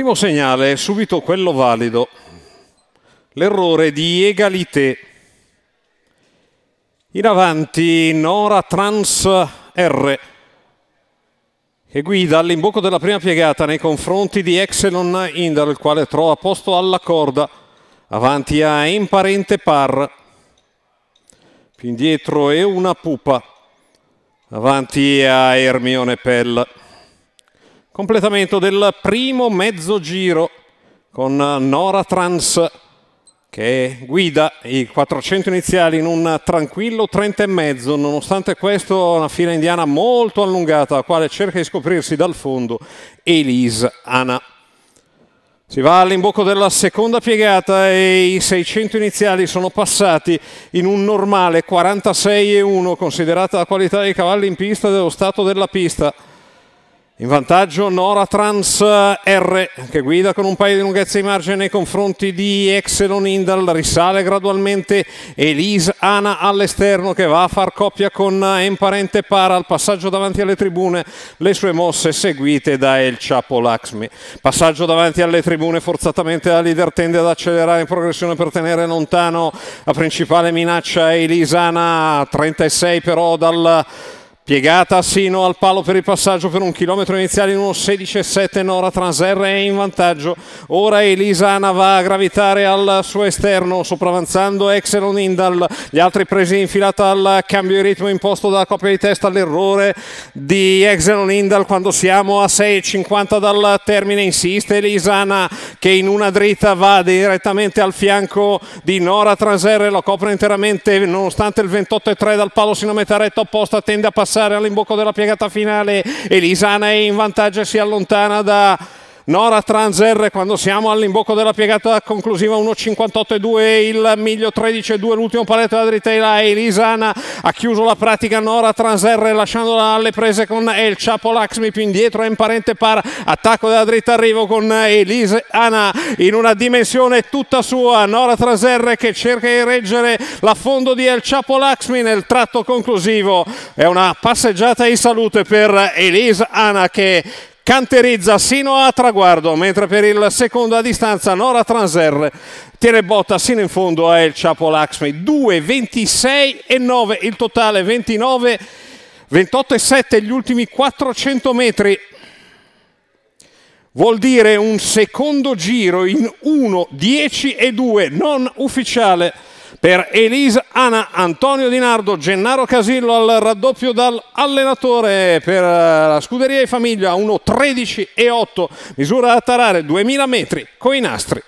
Primo segnale subito quello valido, l'errore di egalité. In avanti Nora Trans R che guida all'imbocco della prima piegata nei confronti di Exelon Indar, il quale trova posto alla corda, avanti a Imparente Par, più indietro è una pupa, avanti a Ermione Pell completamento del primo mezzo giro con eh, Nora Trans che guida i 400 iniziali in un tranquillo 30 e mezzo, nonostante questo una fila indiana molto allungata, la quale cerca di scoprirsi dal fondo Elise Ana. Si va all'imbocco della seconda piegata e i 600 iniziali sono passati in un normale 46 e 1 considerata la qualità dei cavalli in pista dello stato della pista. In vantaggio Nora Trans eh, R che guida con un paio di lunghezze di margine nei confronti di Exelon Indal, risale gradualmente Elise Ana all'esterno che va a far coppia con Emparente eh, Para al passaggio davanti alle tribune, le sue mosse seguite da El Chapo Laxmi. Passaggio davanti alle tribune forzatamente la leader tende ad accelerare in progressione per tenere lontano la principale minaccia Ana, 36 però dal Piegata sino al palo per il passaggio per un chilometro iniziale in 1.16.7 Nora Transerre è in vantaggio. Ora Elisana va a gravitare al suo esterno, sopravanzando Exelon Indal. Gli altri presi in filata al cambio di ritmo imposto dalla coppia di testa all'errore di Exelon Indal quando siamo a 6.50 dal termine. Insiste Elisana che in una dritta va direttamente al fianco di Nora Transerre, lo copre interamente nonostante il 28.3 dal palo sino a metà retta opposta, tende a passare passare all'imbocco della piegata finale Elisana è in vantaggio e si allontana da Nora Transer quando siamo all'imbocco della piegata conclusiva 1.58.2 il miglio 13.2 l'ultimo paletto della Dritaila Elisana ha chiuso la pratica Nora Transer lasciandola alle prese con El Chapo Laxmi più indietro è in parente par attacco della dritta arrivo con Elisana in una dimensione tutta sua Nora Transer che cerca di reggere l'affondo di El Chapo Laxmi nel tratto conclusivo è una passeggiata in salute per Elisana che canterizza sino a traguardo, mentre per il secondo a distanza Nora Transer tiene botta sino in fondo a El Chapo Laxmi. 2, 26 e 9, il totale 29, 28 e 7 gli ultimi 400 metri. Vuol dire un secondo giro in 1, 10 e 2, non ufficiale per Elisa Ana, Antonio Di Nardo, Gennaro Casillo al raddoppio dall'allenatore per eh, la scuderia e famiglia 1.13 e 8, misura da tarare 2000 metri coi nastri.